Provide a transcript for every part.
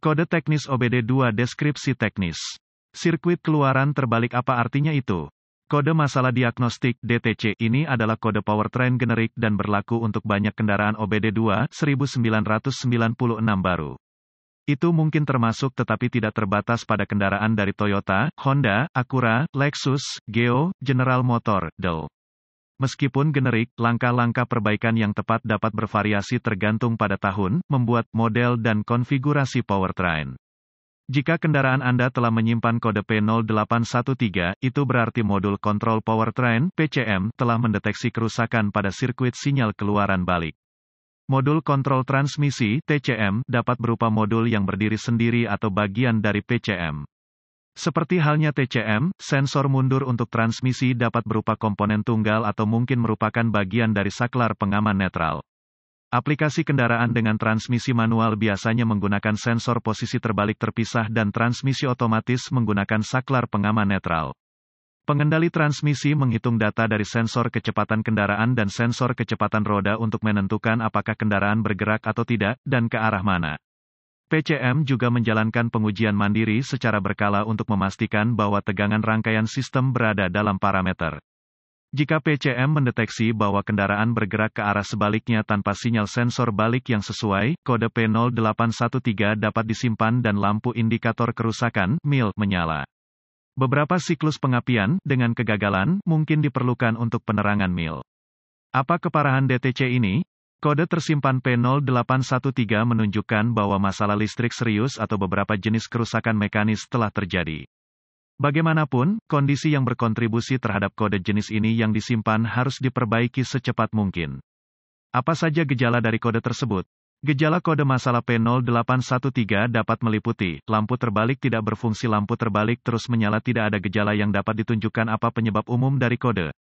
Kode teknis OBD2 deskripsi teknis. Sirkuit keluaran terbalik apa artinya itu? Kode masalah diagnostik DTC ini adalah kode powertrain generik dan berlaku untuk banyak kendaraan OBD2 1996 baru. Itu mungkin termasuk tetapi tidak terbatas pada kendaraan dari Toyota, Honda, Acura, Lexus, Geo, General Motor, Dell. Meskipun generik, langkah-langkah perbaikan yang tepat dapat bervariasi tergantung pada tahun, membuat, model dan konfigurasi powertrain. Jika kendaraan Anda telah menyimpan kode P0813, itu berarti modul kontrol powertrain (PCM) telah mendeteksi kerusakan pada sirkuit sinyal keluaran balik. Modul kontrol transmisi (TCM) dapat berupa modul yang berdiri sendiri atau bagian dari PCM. Seperti halnya TCM, sensor mundur untuk transmisi dapat berupa komponen tunggal atau mungkin merupakan bagian dari saklar pengaman netral. Aplikasi kendaraan dengan transmisi manual biasanya menggunakan sensor posisi terbalik terpisah dan transmisi otomatis menggunakan saklar pengaman netral. Pengendali transmisi menghitung data dari sensor kecepatan kendaraan dan sensor kecepatan roda untuk menentukan apakah kendaraan bergerak atau tidak, dan ke arah mana. PCM juga menjalankan pengujian mandiri secara berkala untuk memastikan bahwa tegangan rangkaian sistem berada dalam parameter. Jika PCM mendeteksi bahwa kendaraan bergerak ke arah sebaliknya tanpa sinyal sensor balik yang sesuai, kode P0813 dapat disimpan dan lampu indikator kerusakan (MIL) menyala. Beberapa siklus pengapian dengan kegagalan mungkin diperlukan untuk penerangan MIL. Apa keparahan DTC ini? Kode tersimpan P0813 menunjukkan bahwa masalah listrik serius atau beberapa jenis kerusakan mekanis telah terjadi. Bagaimanapun, kondisi yang berkontribusi terhadap kode jenis ini yang disimpan harus diperbaiki secepat mungkin. Apa saja gejala dari kode tersebut? Gejala kode masalah P0813 dapat meliputi, lampu terbalik tidak berfungsi lampu terbalik terus menyala tidak ada gejala yang dapat ditunjukkan apa penyebab umum dari kode,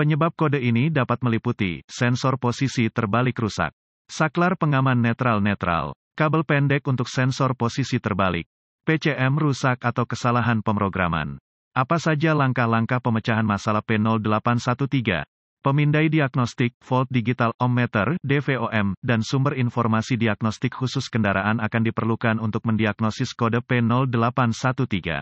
Penyebab kode ini dapat meliputi sensor posisi terbalik rusak, saklar pengaman netral-netral, kabel pendek untuk sensor posisi terbalik, PCM rusak atau kesalahan pemrograman. Apa saja langkah-langkah pemecahan masalah P0813? Pemindai diagnostik, volt digital, ohmmeter, DVOM, dan sumber informasi diagnostik khusus kendaraan akan diperlukan untuk mendiagnosis kode P0813.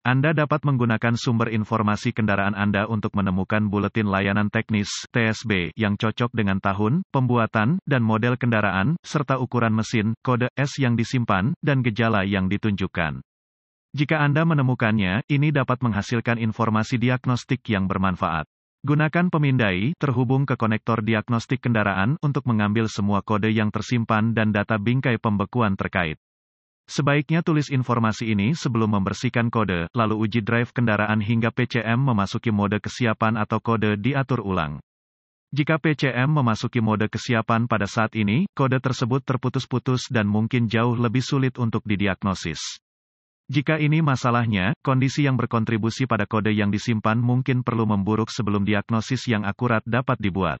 Anda dapat menggunakan sumber informasi kendaraan Anda untuk menemukan buletin layanan teknis (TSB) yang cocok dengan tahun, pembuatan, dan model kendaraan, serta ukuran mesin, kode S yang disimpan, dan gejala yang ditunjukkan. Jika Anda menemukannya, ini dapat menghasilkan informasi diagnostik yang bermanfaat. Gunakan pemindai terhubung ke konektor diagnostik kendaraan untuk mengambil semua kode yang tersimpan dan data bingkai pembekuan terkait. Sebaiknya tulis informasi ini sebelum membersihkan kode, lalu uji drive kendaraan hingga PCM memasuki mode kesiapan atau kode diatur ulang. Jika PCM memasuki mode kesiapan pada saat ini, kode tersebut terputus-putus dan mungkin jauh lebih sulit untuk didiagnosis. Jika ini masalahnya, kondisi yang berkontribusi pada kode yang disimpan mungkin perlu memburuk sebelum diagnosis yang akurat dapat dibuat.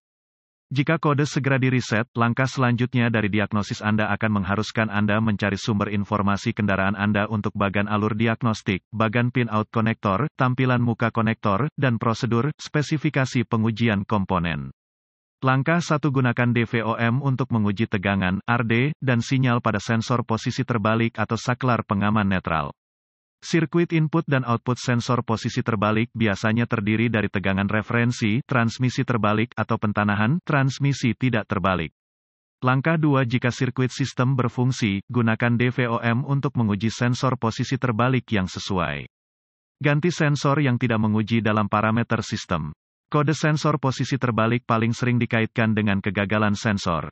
Jika kode segera diriset, langkah selanjutnya dari diagnosis Anda akan mengharuskan Anda mencari sumber informasi kendaraan Anda untuk bagan alur diagnostik, bagan pin-out konektor, tampilan muka konektor, dan prosedur, spesifikasi pengujian komponen. Langkah satu gunakan DVOM untuk menguji tegangan, RD, dan sinyal pada sensor posisi terbalik atau saklar pengaman netral. Sirkuit input dan output sensor posisi terbalik biasanya terdiri dari tegangan referensi, transmisi terbalik atau pentanahan, transmisi tidak terbalik. Langkah 2 jika sirkuit sistem berfungsi, gunakan DVOM untuk menguji sensor posisi terbalik yang sesuai. Ganti sensor yang tidak menguji dalam parameter sistem. Kode sensor posisi terbalik paling sering dikaitkan dengan kegagalan sensor.